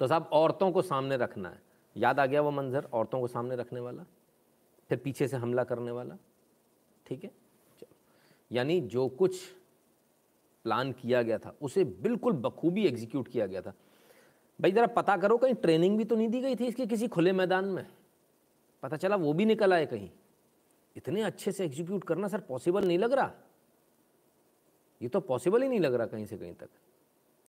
तो साहब औरतों को सामने रखना है याद आ गया वो मंजर औरतों को सामने रखने वाला फिर पीछे से हमला करने वाला ठीक है यानी जो कुछ प्लान किया गया था उसे बिल्कुल बखूबी एग्जीक्यूट किया गया था भाई ज़रा पता करो कहीं ट्रेनिंग भी तो नहीं दी गई थी इसके किसी खुले मैदान में पता चला वो भी निकल आए कहीं इतने अच्छे से एग्जीक्यूट करना सर पॉसिबल नहीं लग रहा ये तो पॉसिबल ही नहीं लग रहा कहीं से कहीं तक